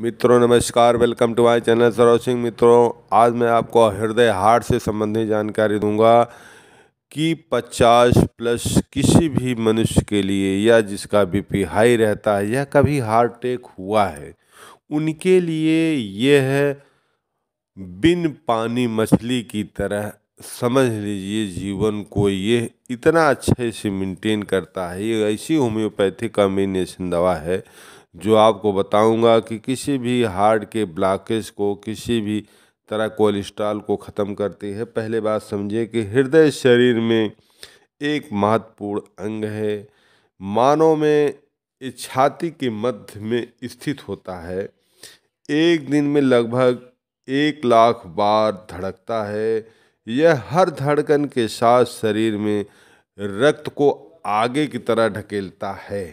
मित्रों नमस्कार welcome to my channel Saroj Singh मित्रों आज मैं आपको हृदय हार्ट से संबंधित जानकारी दूंगा कि 50 प्लस किसी भी मनुष्य के लिए या जिसका बीपी हाई रहता है या कभी हार्ट अटैक हुआ है उनके लिए यह बिन पानी मछली की तरह समझ लीजिए जीवन को ये इतना अच्छे से मेंटेन करता है ये ऐसी होम्योपैथिक कॉम्बिनेशन दवा है जो आपको बताऊंगा कि किसी भी हार्ट के ब्लॉकेज को किसी भी तरह कोलेस्ट्रॉल को ख़त्म करती है पहले बात समझिए कि हृदय शरीर में एक महत्वपूर्ण अंग है मानव में छाती के मध्य में स्थित होता है एक दिन में लगभग एक लाख बार धड़कता है यह हर धड़कन के साथ शरीर में रक्त को आगे की तरह ढकेलता है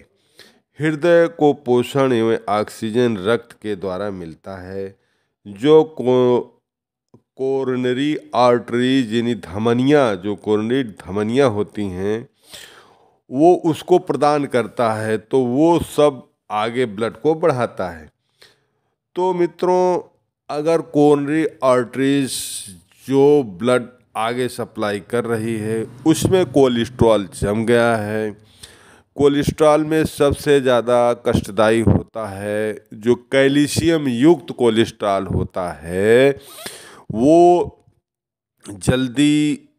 हृदय को पोषण एवं ऑक्सीजन रक्त के द्वारा मिलता है जो को कोरोनरी आर्टरी यानी धमनियाँ जो कोरोनरी धमनियाँ होती हैं वो उसको प्रदान करता है तो वो सब आगे ब्लड को बढ़ाता है तो मित्रों अगर कोरोनरी आर्टरीज जो ब्लड आगे सप्लाई कर रही है उसमें कोलेस्ट्रॉल जम गया है कोलेस्ट्रॉल में सबसे ज़्यादा कष्टदायी होता है जो कैल्शियम युक्त कोलेस्ट्रॉल होता है वो जल्दी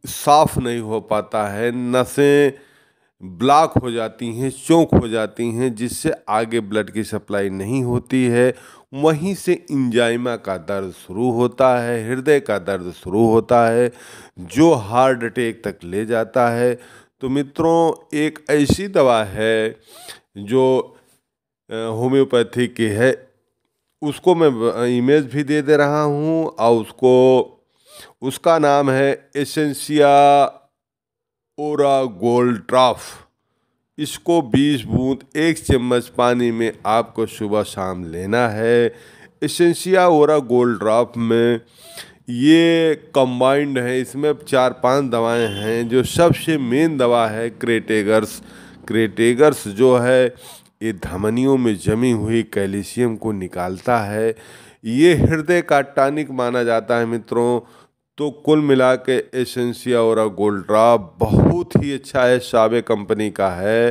साफ़ नहीं हो पाता है नसें ब्लॉक हो जाती हैं चौक हो जाती हैं जिससे आगे ब्लड की सप्लाई नहीं होती है वहीं से इंजाइमा का दर्द शुरू होता है हृदय का दर्द शुरू होता है जो हार्ट अटैक तक ले जाता है तो मित्रों एक ऐसी दवा है जो होम्योपैथी की है उसको मैं इमेज भी दे दे रहा हूँ और उसको उसका नाम है एसेंसिया ओरा ट्राफ इसको 20 बूंद एक चम्मच पानी में आपको सुबह शाम लेना है एसेंसिया ओरा ड्राफ में ये कंबाइंड है इसमें चार पांच दवाएं हैं जो सबसे मेन दवा है क्रेटेगर्स क्रेटेगर्स जो है ये धमनियों में जमी हुई कैल्शियम को निकालता है ये हृदय का टानिक माना जाता है मित्रों तो कुल मिला के एसेंसिया और गोल्ड्रा बहुत ही अच्छा है शावे कंपनी का है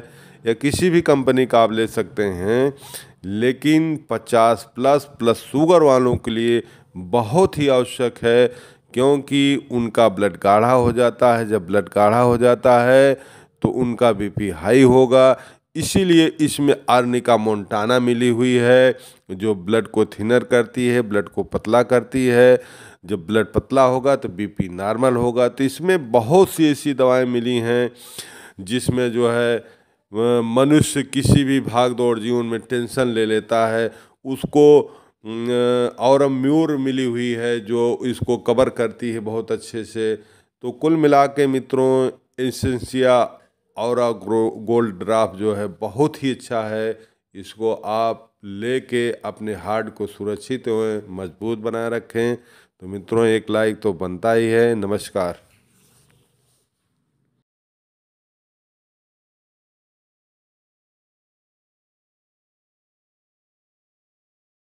या किसी भी कंपनी का आप ले सकते हैं लेकिन 50 प्लस प्लस शुगर वालों के लिए बहुत ही आवश्यक है क्योंकि उनका ब्लड गाढ़ा हो जाता है जब ब्लड गाढ़ा हो जाता है तो उनका बीपी हाई होगा इसीलिए इसमें आर्निका मोन्टाना मिली हुई है जो ब्लड को थिनर करती है ब्लड को पतला करती है जब ब्लड पतला होगा तो बीपी नॉर्मल होगा तो इसमें बहुत सी ऐसी दवाएं मिली हैं जिसमें जो है मनुष्य किसी भी भाग दौड़ जीवन में टेंशन ले लेता है उसको और म्यूर मिली हुई है जो इसको कवर करती है बहुत अच्छे से तो कुल मिला के मित्रों एसेंसिया और गोल्ड ड्राफ्ट जो है बहुत ही अच्छा है इसको आप लेके अपने हार्ट को सुरक्षित होएं मजबूत बनाए रखें तो मित्रों एक लाइक तो बनता ही है नमस्कार